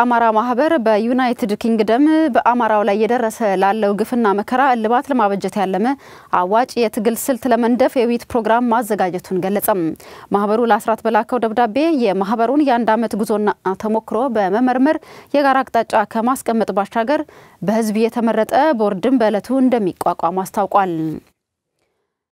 አማራ ማህበር በዩናይትድ ኪንግደም በአማራው ላይ የደረሰ ላለው ግፍና መከራ እልባት ለማበጀት ያለመ አዋጭ የትግል ስልት ለመንደፍ የውይይት ፕሮግራም ማዘጋጀቱን ገለጸም። ማህበሩ ለአስራት በላከው ደብዳቤ የማህበሩን የአንድ ዓመት ጉዞና ተሞክሮ በመመርመር የጋራ አቅጣጫ ከማስቀመጥ ባሻገር በህዝብ የተመረጠ ቦርድም በዕለቱ እንደሚቋቋም አስታውቋል።